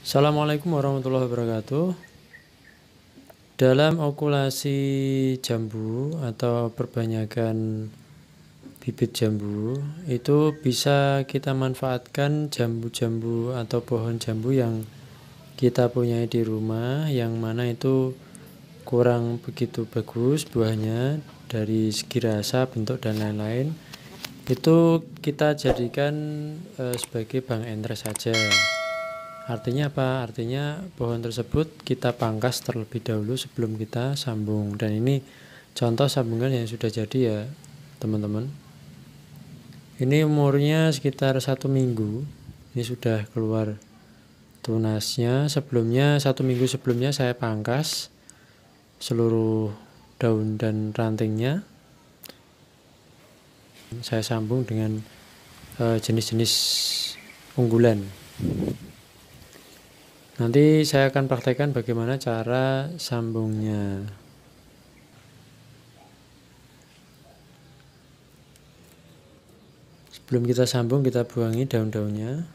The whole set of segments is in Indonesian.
Assalamualaikum warahmatullahi wabarakatuh Dalam okulasi jambu atau perbanyakan bibit jambu itu bisa kita manfaatkan jambu-jambu atau pohon jambu yang kita punyai di rumah yang mana itu kurang begitu bagus buahnya dari segi rasa, bentuk dan lain-lain itu kita jadikan eh, sebagai bank entres saja. Artinya apa? Artinya pohon tersebut kita pangkas terlebih dahulu sebelum kita sambung. Dan ini contoh sambungan yang sudah jadi ya teman-teman. Ini umurnya sekitar satu minggu. Ini sudah keluar tunasnya. Sebelumnya satu minggu sebelumnya saya pangkas seluruh daun dan rantingnya. Saya sambung dengan eh, jenis-jenis uh, unggulan. Nanti saya akan praktekkan bagaimana cara sambungnya. Sebelum kita sambung, kita buangi daun-daunnya.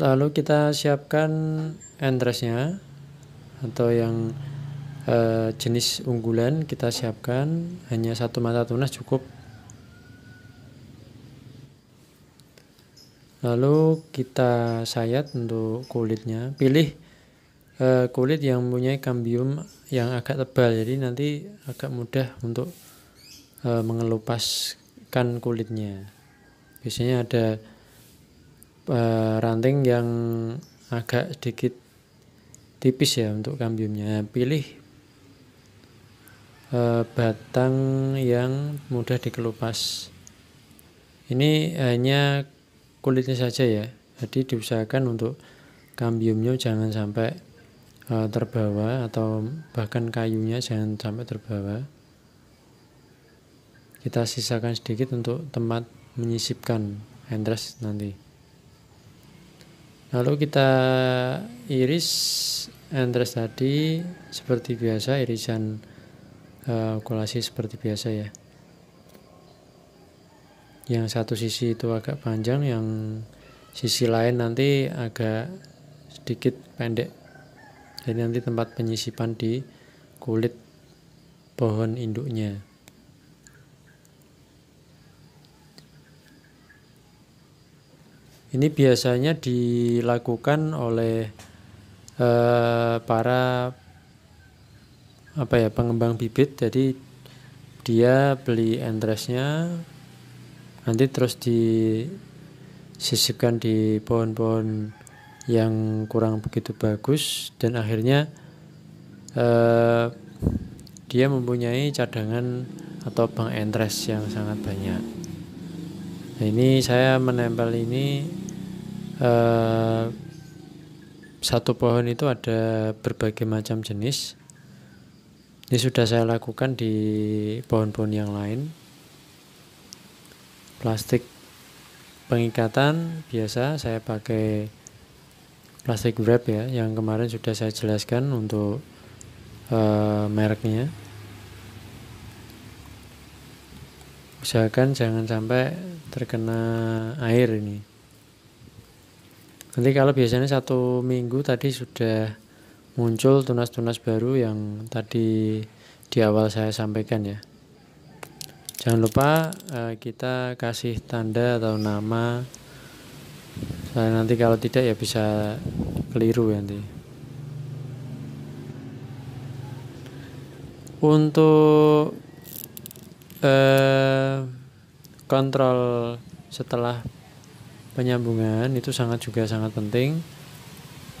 Lalu kita siapkan entresnya atau yang e, jenis unggulan kita siapkan hanya satu mata tunas cukup lalu kita sayat untuk kulitnya pilih uh, kulit yang punya kambium yang agak tebal jadi nanti agak mudah untuk uh, mengelupaskan kulitnya biasanya ada uh, ranting yang agak sedikit tipis ya untuk kambiumnya pilih uh, batang yang mudah dikelupas ini hanya kulitnya saja ya. Jadi diusahakan untuk kambiumnya jangan sampai uh, terbawa atau bahkan kayunya jangan sampai terbawa. Kita sisakan sedikit untuk tempat menyisipkan endres nanti. Lalu kita iris endres tadi seperti biasa irisan uh, kolasi seperti biasa ya yang satu sisi itu agak panjang yang sisi lain nanti agak sedikit pendek jadi nanti tempat penyisipan di kulit pohon induknya ini biasanya dilakukan oleh eh, para apa ya pengembang bibit jadi dia beli entresnya nanti terus disisipkan di pohon-pohon yang kurang begitu bagus dan akhirnya eh, dia mempunyai cadangan atau bank entres yang sangat banyak nah, ini saya menempel ini eh, satu pohon itu ada berbagai macam jenis ini sudah saya lakukan di pohon-pohon yang lain plastik pengikatan biasa saya pakai plastik wrap ya yang kemarin sudah saya jelaskan untuk uh, mereknya usahakan jangan sampai terkena air ini nanti kalau biasanya satu minggu tadi sudah muncul tunas-tunas baru yang tadi di awal saya sampaikan ya Jangan lupa uh, kita kasih tanda atau nama. Soalnya nanti kalau tidak ya bisa keliru ya nanti. Untuk uh, kontrol setelah penyambungan itu sangat juga sangat penting.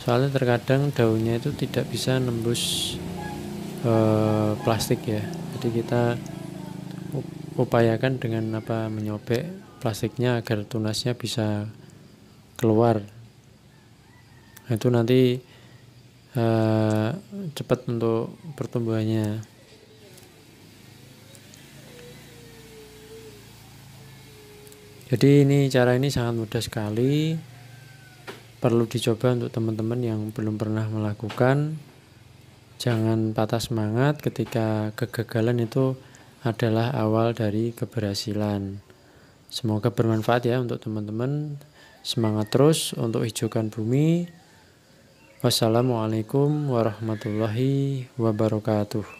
Soalnya terkadang daunnya itu tidak bisa nembus uh, plastik ya. Jadi kita upayakan dengan apa menyobek plastiknya agar tunasnya bisa keluar nah, itu nanti uh, cepat untuk pertumbuhannya jadi ini cara ini sangat mudah sekali perlu dicoba untuk teman-teman yang belum pernah melakukan jangan patah semangat ketika kegagalan itu adalah awal dari keberhasilan. Semoga bermanfaat ya untuk teman-teman. Semangat terus untuk hijaukan bumi. Wassalamualaikum warahmatullahi wabarakatuh.